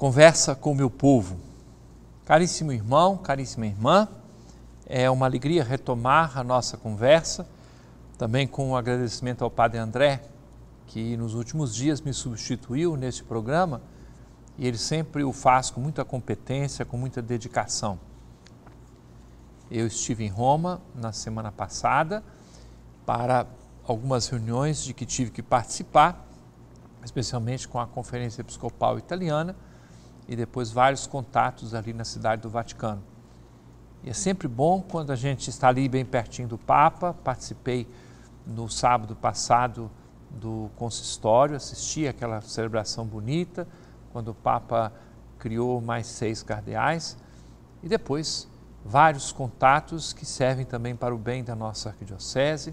conversa com o meu povo. Caríssimo irmão, caríssima irmã, é uma alegria retomar a nossa conversa, também com um agradecimento ao Padre André, que nos últimos dias me substituiu neste programa e ele sempre o faz com muita competência, com muita dedicação. Eu estive em Roma na semana passada para algumas reuniões de que tive que participar, especialmente com a Conferência Episcopal Italiana e depois vários contatos ali na cidade do Vaticano. E é sempre bom quando a gente está ali bem pertinho do Papa. Participei no sábado passado do consistório, assisti aquela celebração bonita, quando o Papa criou mais seis cardeais. E depois vários contatos que servem também para o bem da nossa arquidiocese.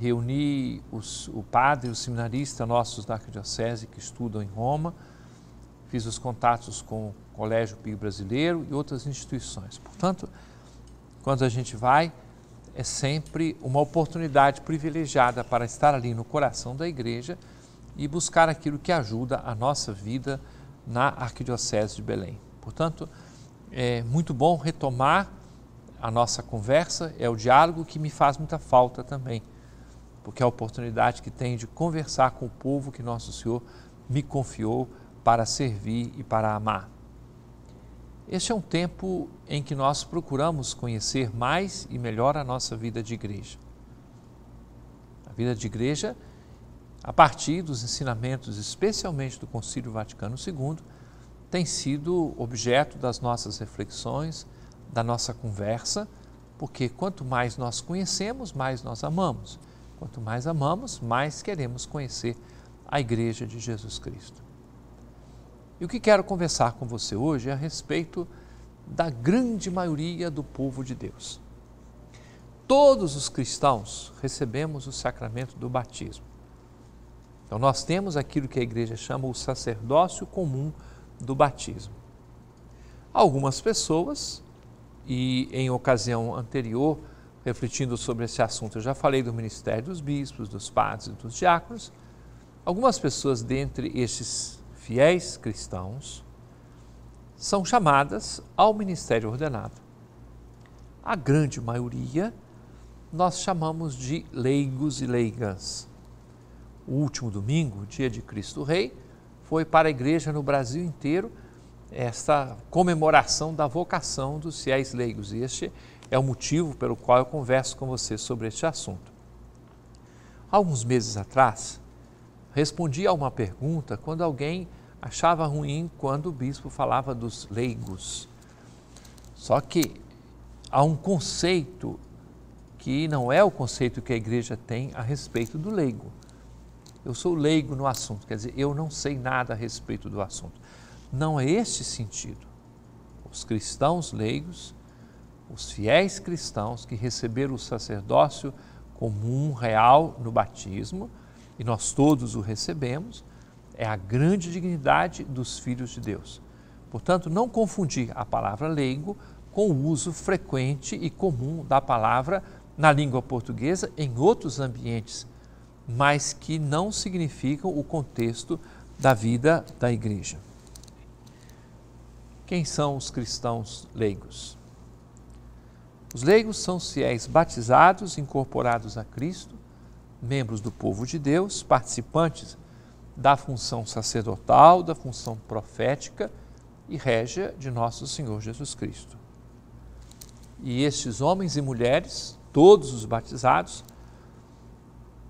Reuni os, o padre, os seminaristas nossos da arquidiocese que estudam em Roma fiz os contatos com o Colégio Pio Brasileiro e outras instituições. Portanto, quando a gente vai, é sempre uma oportunidade privilegiada para estar ali no coração da igreja e buscar aquilo que ajuda a nossa vida na Arquidiocese de Belém. Portanto, é muito bom retomar a nossa conversa, é o diálogo que me faz muita falta também, porque é a oportunidade que tem de conversar com o povo que Nosso Senhor me confiou para servir e para amar. Este é um tempo em que nós procuramos conhecer mais e melhor a nossa vida de igreja. A vida de igreja, a partir dos ensinamentos, especialmente do Concílio Vaticano II, tem sido objeto das nossas reflexões, da nossa conversa, porque quanto mais nós conhecemos, mais nós amamos. Quanto mais amamos, mais queremos conhecer a Igreja de Jesus Cristo. E o que quero conversar com você hoje é a respeito da grande maioria do povo de Deus. Todos os cristãos recebemos o sacramento do batismo. Então, nós temos aquilo que a igreja chama o sacerdócio comum do batismo. Algumas pessoas, e em ocasião anterior, refletindo sobre esse assunto, eu já falei do ministério dos bispos, dos padres e dos diáconos, algumas pessoas dentre esses fiéis cristãos são chamadas ao ministério ordenado. A grande maioria nós chamamos de leigos e leigas. O último domingo, dia de Cristo Rei, foi para a igreja no Brasil inteiro esta comemoração da vocação dos fiéis leigos. E este é o motivo pelo qual eu converso com você sobre este assunto. Alguns meses atrás, respondi a uma pergunta quando alguém achava ruim quando o bispo falava dos leigos. Só que há um conceito que não é o conceito que a igreja tem a respeito do leigo. Eu sou leigo no assunto, quer dizer, eu não sei nada a respeito do assunto. Não é este sentido. Os cristãos leigos, os fiéis cristãos que receberam o sacerdócio comum, real, no batismo, e nós todos o recebemos, é a grande dignidade dos filhos de Deus. Portanto, não confundir a palavra leigo com o uso frequente e comum da palavra na língua portuguesa em outros ambientes, mas que não significam o contexto da vida da igreja. Quem são os cristãos leigos? Os leigos são fiéis batizados, incorporados a Cristo, membros do povo de Deus, participantes da função sacerdotal, da função profética e régia de nosso Senhor Jesus Cristo. E estes homens e mulheres, todos os batizados,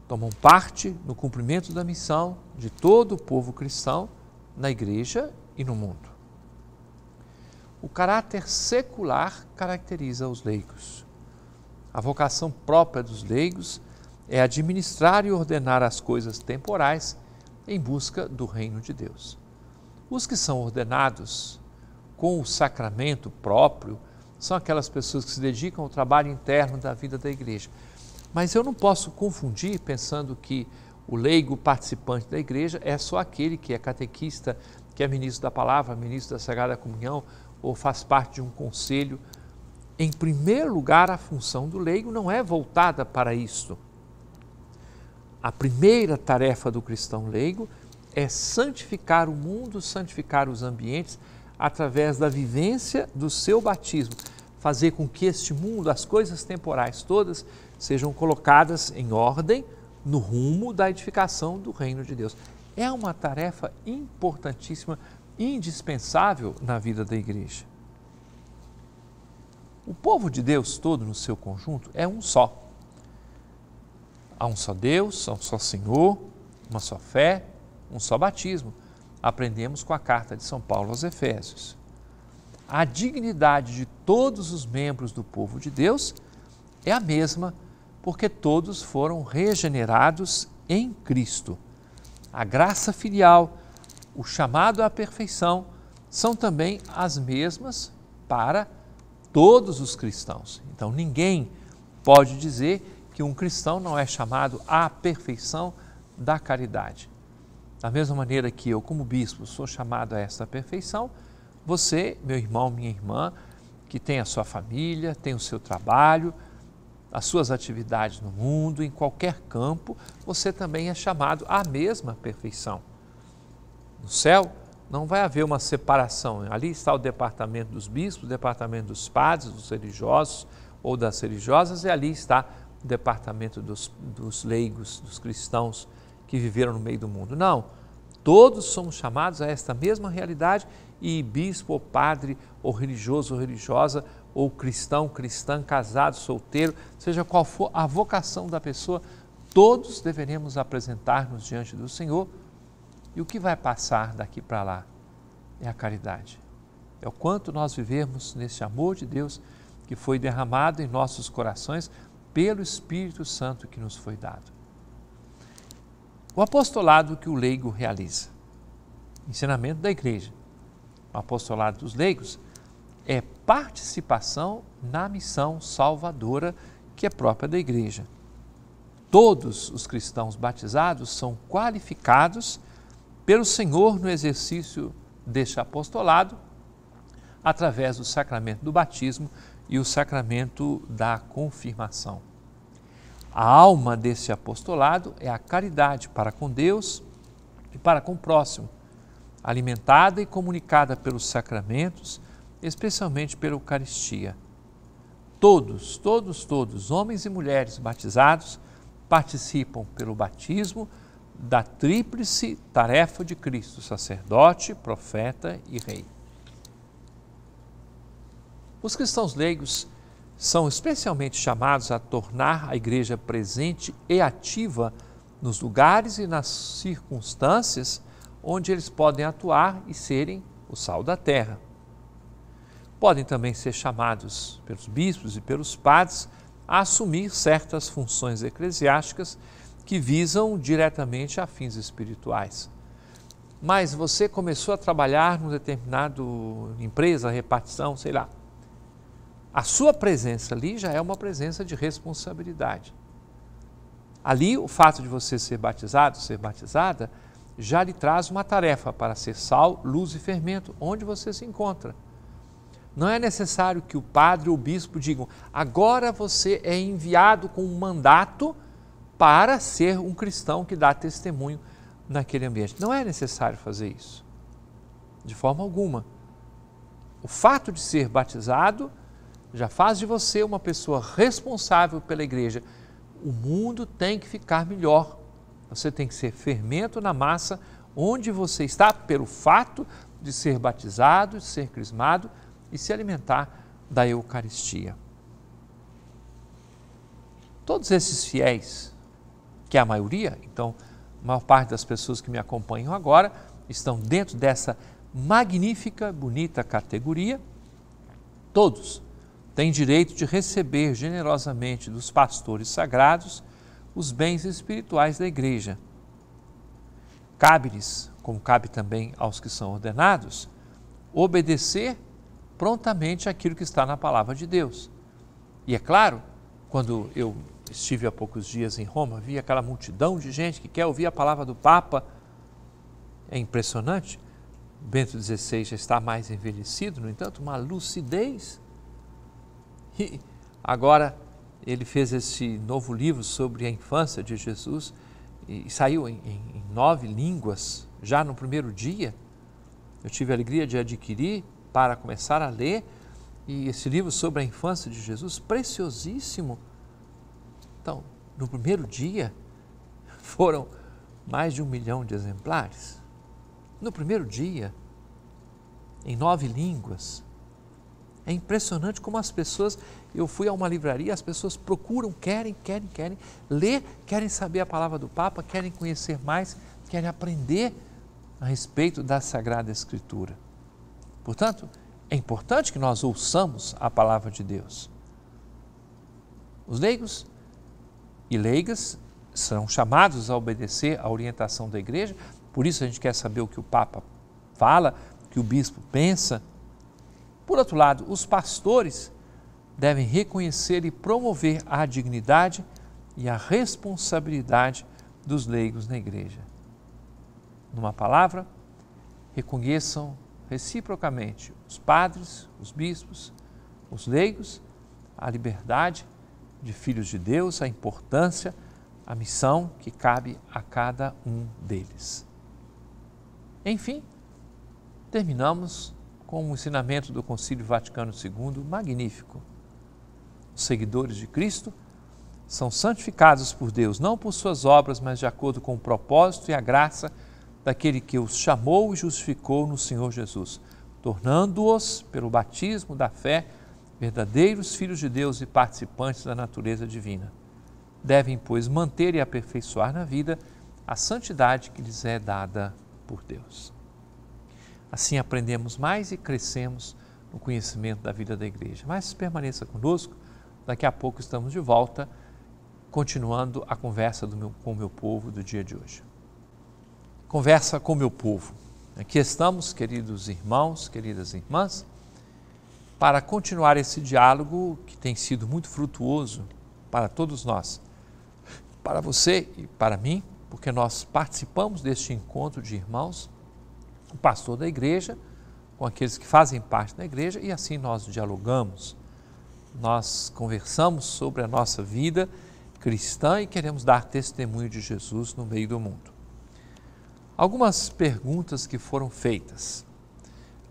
tomam parte no cumprimento da missão de todo o povo cristão na igreja e no mundo. O caráter secular caracteriza os leigos. A vocação própria dos leigos é administrar e ordenar as coisas temporais em busca do reino de Deus. Os que são ordenados com o sacramento próprio são aquelas pessoas que se dedicam ao trabalho interno da vida da igreja. Mas eu não posso confundir pensando que o leigo participante da igreja é só aquele que é catequista, que é ministro da palavra, ministro da Sagrada Comunhão ou faz parte de um conselho. Em primeiro lugar, a função do leigo não é voltada para isso. A primeira tarefa do cristão leigo é santificar o mundo, santificar os ambientes através da vivência do seu batismo, fazer com que este mundo, as coisas temporais todas, sejam colocadas em ordem no rumo da edificação do reino de Deus. É uma tarefa importantíssima, indispensável na vida da igreja. O povo de Deus todo no seu conjunto é um só. Há um só Deus, há um só Senhor, uma só fé, um só batismo. Aprendemos com a carta de São Paulo aos Efésios. A dignidade de todos os membros do povo de Deus é a mesma, porque todos foram regenerados em Cristo. A graça filial, o chamado à perfeição, são também as mesmas para todos os cristãos. Então ninguém pode dizer que um cristão não é chamado à perfeição da caridade. Da mesma maneira que eu, como bispo, sou chamado a essa perfeição, você, meu irmão, minha irmã, que tem a sua família, tem o seu trabalho, as suas atividades no mundo, em qualquer campo, você também é chamado à mesma perfeição. No céu, não vai haver uma separação. Ali está o departamento dos bispos, o departamento dos padres, dos religiosos ou das religiosas, e ali está departamento dos, dos leigos, dos cristãos que viveram no meio do mundo. Não, todos somos chamados a esta mesma realidade e bispo ou padre ou religioso ou religiosa ou cristão, cristã, casado, solteiro, seja qual for a vocação da pessoa, todos deveremos apresentar-nos diante do Senhor. E o que vai passar daqui para lá é a caridade. É o quanto nós vivermos nesse amor de Deus que foi derramado em nossos corações pelo Espírito Santo que nos foi dado. O apostolado que o leigo realiza, ensinamento da igreja. O apostolado dos leigos é participação na missão salvadora que é própria da igreja. Todos os cristãos batizados são qualificados pelo Senhor no exercício deste apostolado através do sacramento do batismo e o sacramento da confirmação. A alma desse apostolado é a caridade para com Deus e para com o próximo, alimentada e comunicada pelos sacramentos, especialmente pela Eucaristia. Todos, todos, todos, homens e mulheres batizados, participam pelo batismo da tríplice tarefa de Cristo, sacerdote, profeta e rei. Os cristãos leigos são especialmente chamados a tornar a igreja presente e ativa nos lugares e nas circunstâncias onde eles podem atuar e serem o sal da terra. Podem também ser chamados pelos bispos e pelos padres a assumir certas funções eclesiásticas que visam diretamente a fins espirituais. Mas você começou a trabalhar numa determinada empresa, repartição, sei lá, a sua presença ali já é uma presença de responsabilidade. Ali, o fato de você ser batizado, ser batizada, já lhe traz uma tarefa para ser sal, luz e fermento, onde você se encontra. Não é necessário que o padre ou o bispo digam: agora você é enviado com um mandato para ser um cristão que dá testemunho naquele ambiente. Não é necessário fazer isso, de forma alguma. O fato de ser batizado já faz de você uma pessoa responsável pela igreja. O mundo tem que ficar melhor. Você tem que ser fermento na massa onde você está, pelo fato de ser batizado, de ser crismado e se alimentar da Eucaristia. Todos esses fiéis, que é a maioria, então, a maior parte das pessoas que me acompanham agora, estão dentro dessa magnífica, bonita categoria. Todos tem direito de receber generosamente dos pastores sagrados os bens espirituais da igreja. Cabe-lhes, como cabe também aos que são ordenados, obedecer prontamente aquilo que está na palavra de Deus. E é claro, quando eu estive há poucos dias em Roma, vi aquela multidão de gente que quer ouvir a palavra do Papa. É impressionante. Bento XVI já está mais envelhecido, no entanto, uma lucidez e agora ele fez esse novo livro sobre a infância de Jesus e saiu em, em, em nove línguas já no primeiro dia. Eu tive a alegria de adquirir para começar a ler e esse livro sobre a infância de Jesus, preciosíssimo. Então, no primeiro dia foram mais de um milhão de exemplares. No primeiro dia, em nove línguas, é impressionante como as pessoas. Eu fui a uma livraria, as pessoas procuram, querem, querem, querem ler, querem saber a palavra do Papa, querem conhecer mais, querem aprender a respeito da Sagrada Escritura. Portanto, é importante que nós ouçamos a palavra de Deus. Os leigos e leigas são chamados a obedecer à orientação da igreja, por isso a gente quer saber o que o Papa fala, o que o bispo pensa por outro lado, os pastores devem reconhecer e promover a dignidade e a responsabilidade dos leigos na igreja. Numa palavra, reconheçam reciprocamente os padres, os bispos, os leigos, a liberdade de filhos de Deus, a importância, a missão que cabe a cada um deles. Enfim, terminamos com o ensinamento do Concílio Vaticano II magnífico. Os seguidores de Cristo são santificados por Deus, não por suas obras, mas de acordo com o propósito e a graça daquele que os chamou e justificou no Senhor Jesus, tornando-os, pelo batismo da fé, verdadeiros filhos de Deus e participantes da natureza divina. Devem, pois, manter e aperfeiçoar na vida a santidade que lhes é dada por Deus. Assim aprendemos mais e crescemos no conhecimento da vida da igreja. Mas permaneça conosco, daqui a pouco estamos de volta, continuando a conversa meu, com o meu povo do dia de hoje. Conversa com o meu povo. Aqui estamos, queridos irmãos, queridas irmãs, para continuar esse diálogo que tem sido muito frutuoso para todos nós, para você e para mim, porque nós participamos deste encontro de irmãos o pastor da igreja, com aqueles que fazem parte da igreja e assim nós dialogamos. Nós conversamos sobre a nossa vida cristã e queremos dar testemunho de Jesus no meio do mundo. Algumas perguntas que foram feitas.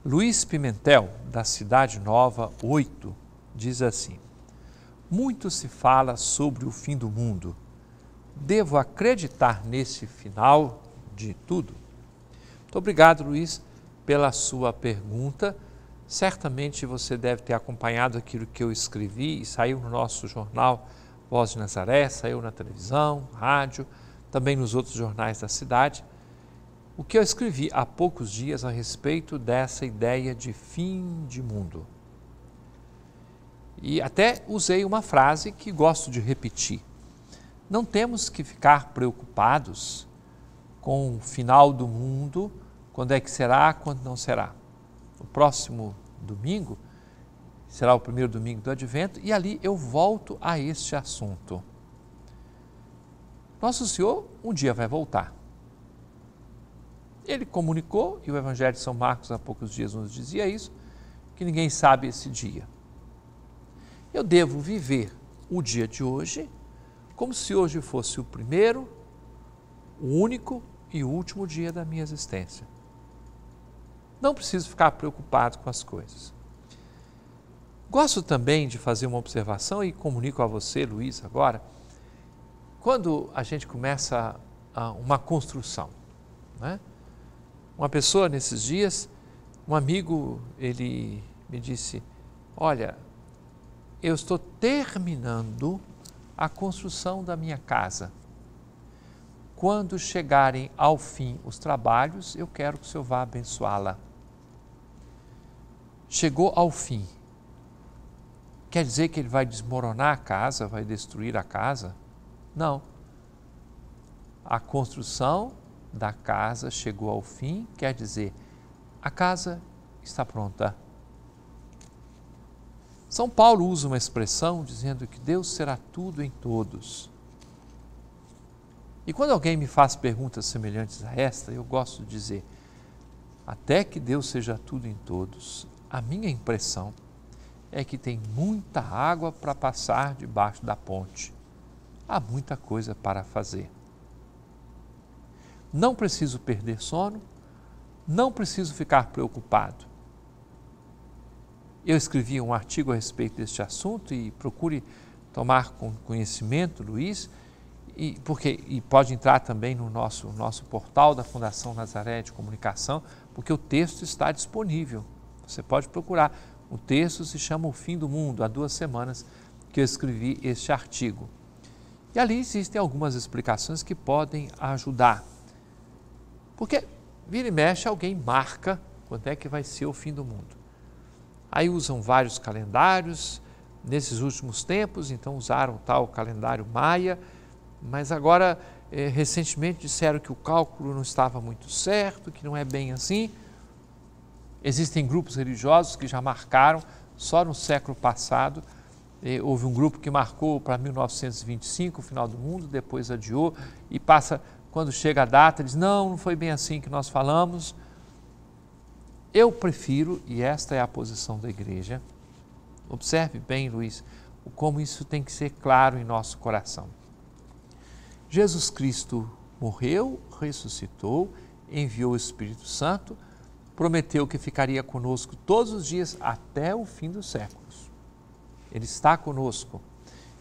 Luiz Pimentel, da Cidade Nova 8, diz assim: Muito se fala sobre o fim do mundo. Devo acreditar nesse final de tudo? Muito obrigado, Luiz, pela sua pergunta. Certamente você deve ter acompanhado aquilo que eu escrevi e saiu no nosso jornal Voz de Nazaré, saiu na televisão, rádio, também nos outros jornais da cidade. O que eu escrevi há poucos dias a respeito dessa ideia de fim de mundo. E até usei uma frase que gosto de repetir. Não temos que ficar preocupados com o final do mundo, quando é que será, quando não será. O próximo domingo será o primeiro domingo do advento e ali eu volto a este assunto. Nosso Senhor um dia vai voltar. Ele comunicou, e o Evangelho de São Marcos há poucos dias nos dizia isso, que ninguém sabe esse dia. Eu devo viver o dia de hoje como se hoje fosse o primeiro, o único e último dia da minha existência. Não preciso ficar preocupado com as coisas. Gosto também de fazer uma observação e comunico a você, Luiz, agora. Quando a gente começa uma construção, né? uma pessoa nesses dias, um amigo, ele me disse: Olha, eu estou terminando a construção da minha casa quando chegarem ao fim os trabalhos, eu quero que o Senhor vá abençoá-la. Chegou ao fim. Quer dizer que ele vai desmoronar a casa, vai destruir a casa? Não. A construção da casa chegou ao fim, quer dizer, a casa está pronta. São Paulo usa uma expressão dizendo que Deus será tudo em todos. E quando alguém me faz perguntas semelhantes a esta, eu gosto de dizer: até que Deus seja tudo em todos, a minha impressão é que tem muita água para passar debaixo da ponte. Há muita coisa para fazer. Não preciso perder sono, não preciso ficar preocupado. Eu escrevi um artigo a respeito deste assunto e procure tomar conhecimento, Luiz, e, porque, e pode entrar também no nosso, nosso portal da Fundação Nazaré de Comunicação, porque o texto está disponível. Você pode procurar. O texto se chama O Fim do Mundo, há duas semanas que eu escrevi este artigo. E ali existem algumas explicações que podem ajudar. Porque vira e mexe, alguém marca quando é que vai ser o fim do mundo. Aí usam vários calendários, nesses últimos tempos, então usaram tal calendário maia mas agora eh, recentemente disseram que o cálculo não estava muito certo, que não é bem assim. Existem grupos religiosos que já marcaram, só no século passado eh, houve um grupo que marcou para 1925 o final do mundo, depois adiou e passa quando chega a data diz não, não foi bem assim que nós falamos. Eu prefiro, e esta é a posição da igreja, observe bem, Luiz, como isso tem que ser claro em nosso coração Jesus Cristo morreu, ressuscitou, enviou o Espírito Santo, prometeu que ficaria conosco todos os dias até o fim dos séculos. Ele está conosco,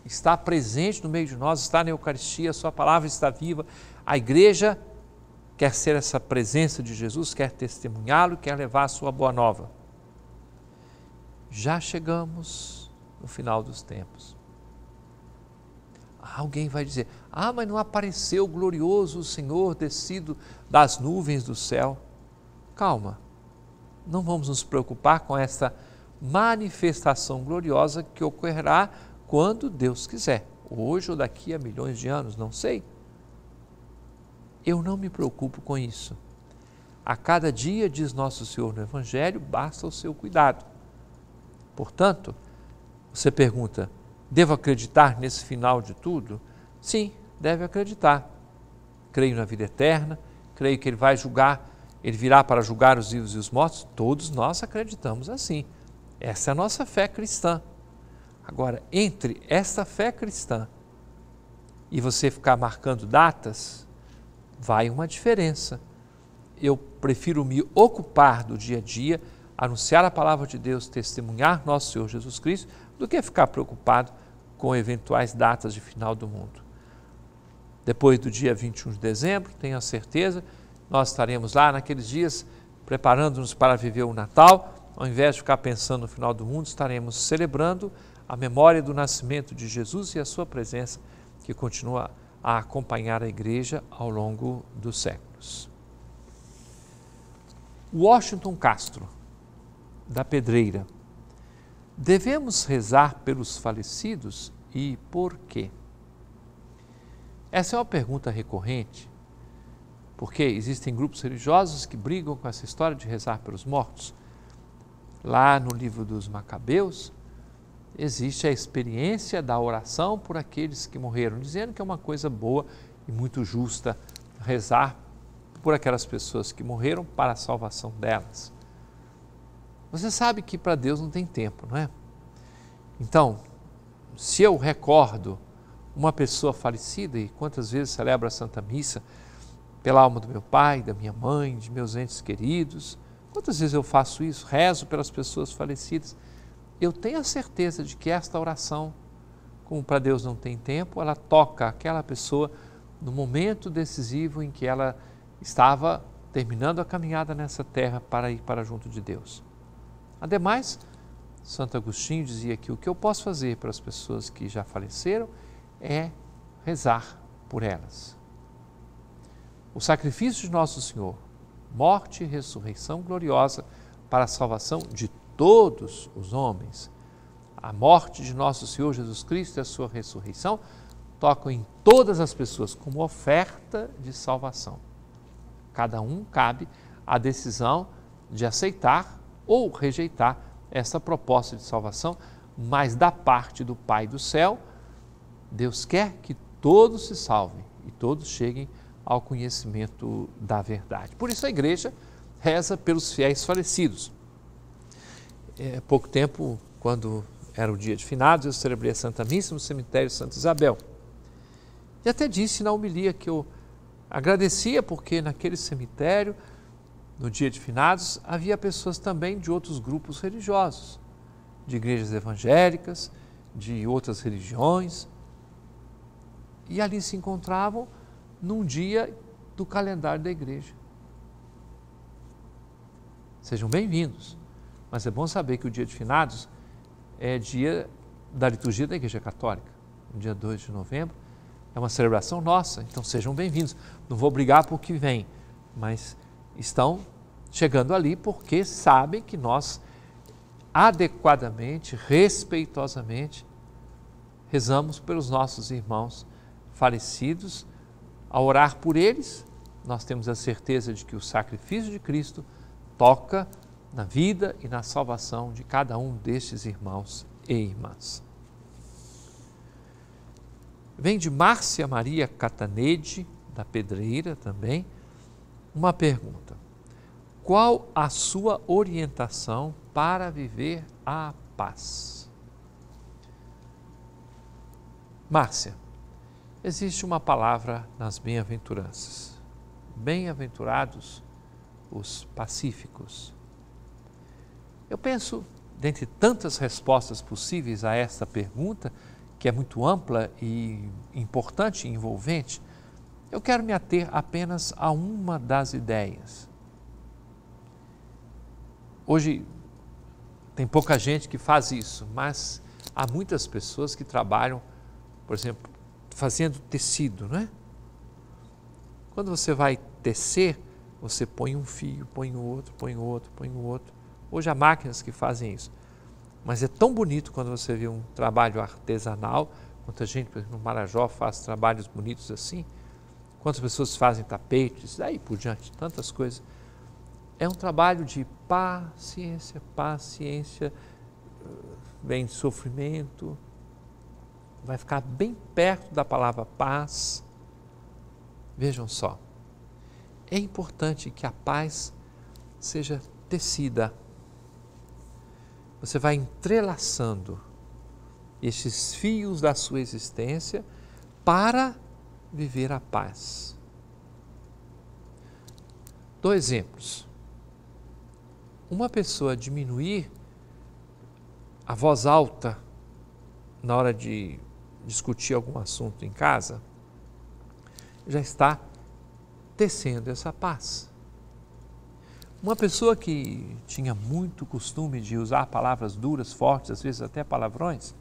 está presente no meio de nós, está na Eucaristia, Sua palavra está viva. A igreja quer ser essa presença de Jesus, quer testemunhá-lo, quer levar a Sua boa nova. Já chegamos no final dos tempos. Alguém vai dizer: Ah, mas não apareceu glorioso o Senhor descido das nuvens do céu. Calma, não vamos nos preocupar com essa manifestação gloriosa que ocorrerá quando Deus quiser, hoje ou daqui a milhões de anos, não sei. Eu não me preocupo com isso. A cada dia, diz Nosso Senhor no Evangelho, basta o seu cuidado. Portanto, você pergunta, Devo acreditar nesse final de tudo? Sim, deve acreditar. Creio na vida eterna, creio que Ele vai julgar, Ele virá para julgar os vivos e os mortos. Todos nós acreditamos assim. Essa é a nossa fé cristã. Agora, entre essa fé cristã e você ficar marcando datas, vai uma diferença. Eu prefiro me ocupar do dia a dia anunciar a palavra de Deus, testemunhar nosso Senhor Jesus Cristo, do que ficar preocupado com eventuais datas de final do mundo. Depois do dia 21 de dezembro, tenho a certeza, nós estaremos lá naqueles dias preparando-nos para viver o Natal. Ao invés de ficar pensando no final do mundo, estaremos celebrando a memória do nascimento de Jesus e a sua presença que continua a acompanhar a igreja ao longo dos séculos. Washington Castro da pedreira. Devemos rezar pelos falecidos e por quê? Essa é uma pergunta recorrente, porque existem grupos religiosos que brigam com essa história de rezar pelos mortos. Lá no livro dos Macabeus, existe a experiência da oração por aqueles que morreram, dizendo que é uma coisa boa e muito justa rezar por aquelas pessoas que morreram para a salvação delas. Você sabe que para Deus não tem tempo, não é? Então, se eu recordo uma pessoa falecida e quantas vezes celebro a Santa Missa pela alma do meu pai, da minha mãe, de meus entes queridos, quantas vezes eu faço isso, rezo pelas pessoas falecidas, eu tenho a certeza de que esta oração, como para Deus não tem tempo, ela toca aquela pessoa no momento decisivo em que ela estava terminando a caminhada nessa terra para ir para junto de Deus. Ademais, Santo Agostinho dizia que o que eu posso fazer para as pessoas que já faleceram é rezar por elas. O sacrifício de Nosso Senhor, morte e ressurreição gloriosa para a salvação de todos os homens, a morte de Nosso Senhor Jesus Cristo e a sua ressurreição tocam em todas as pessoas como oferta de salvação. Cada um cabe a decisão de aceitar ou rejeitar essa proposta de salvação, mas da parte do Pai do céu, Deus quer que todos se salvem e todos cheguem ao conhecimento da verdade. Por isso a igreja reza pelos fiéis falecidos. É, pouco tempo, quando era o dia de finados, eu celebrei a Santa Missa no cemitério Santa Isabel. E até disse na homilia que eu agradecia porque naquele cemitério no dia de finados, havia pessoas também de outros grupos religiosos, de igrejas evangélicas, de outras religiões. E ali se encontravam num dia do calendário da igreja. Sejam bem-vindos. Mas é bom saber que o dia de finados é dia da liturgia da Igreja Católica, no dia 2 de novembro. É uma celebração nossa, então sejam bem-vindos. Não vou brigar por que vem, mas estão chegando ali porque sabem que nós adequadamente, respeitosamente, rezamos pelos nossos irmãos falecidos. Ao orar por eles, nós temos a certeza de que o sacrifício de Cristo toca na vida e na salvação de cada um destes irmãos e irmãs. Vem de Márcia Maria Catanede, da Pedreira também uma pergunta: qual a sua orientação para viver a paz? Márcia, existe uma palavra nas bem-aventuranças: bem-aventurados os pacíficos. Eu penso, dentre tantas respostas possíveis a esta pergunta, que é muito ampla e importante e envolvente, eu quero me ater apenas a uma das ideias. Hoje tem pouca gente que faz isso, mas há muitas pessoas que trabalham, por exemplo, fazendo tecido, não é? Quando você vai tecer, você põe um fio, põe o outro, põe o outro, põe o outro. Hoje há máquinas que fazem isso. Mas é tão bonito quando você vê um trabalho artesanal, quanta gente, por exemplo, no Marajó faz trabalhos bonitos assim quantas pessoas fazem tapetes, daí por diante, tantas coisas. É um trabalho de paciência, paciência, eh, vem de sofrimento, vai ficar bem perto da palavra paz. Vejam só, é importante que a paz seja tecida. Você vai entrelaçando estes fios da sua existência para viver a paz. Dois exemplos. Uma pessoa diminuir a voz alta na hora de discutir algum assunto em casa, já está tecendo essa paz. Uma pessoa que tinha muito costume de usar palavras duras, fortes, às vezes até palavrões,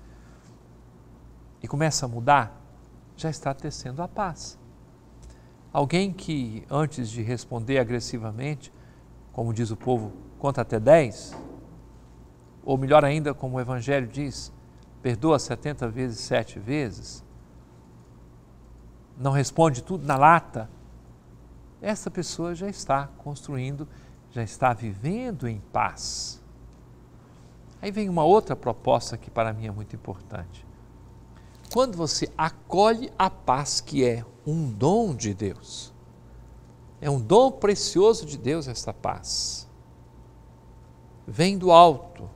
e começa a mudar, já está tecendo a paz. Alguém que, antes de responder agressivamente, como diz o povo, conta até 10, ou melhor ainda, como o Evangelho diz, perdoa 70 vezes, sete vezes, não responde tudo na lata, essa pessoa já está construindo, já está vivendo em paz. Aí vem uma outra proposta que para mim é muito importante quando você acolhe a paz, que é um dom de Deus, é um dom precioso de Deus esta paz. Vem do alto,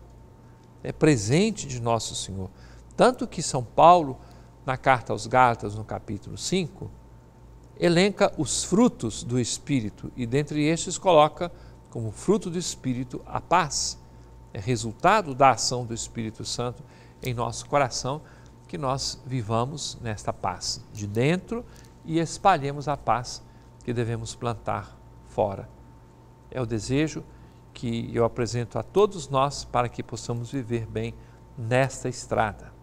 é presente de Nosso Senhor. Tanto que São Paulo, na carta aos Gálatas, no capítulo 5, elenca os frutos do Espírito e dentre estes coloca como fruto do Espírito a paz. É resultado da ação do Espírito Santo em nosso coração que nós vivamos nesta paz de dentro e espalhemos a paz que devemos plantar fora. É o desejo que eu apresento a todos nós para que possamos viver bem nesta estrada.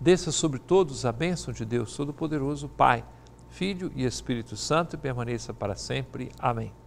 Desça sobre todos a bênção de Deus Todo-Poderoso, Pai, Filho e Espírito Santo, e permaneça para sempre. Amém.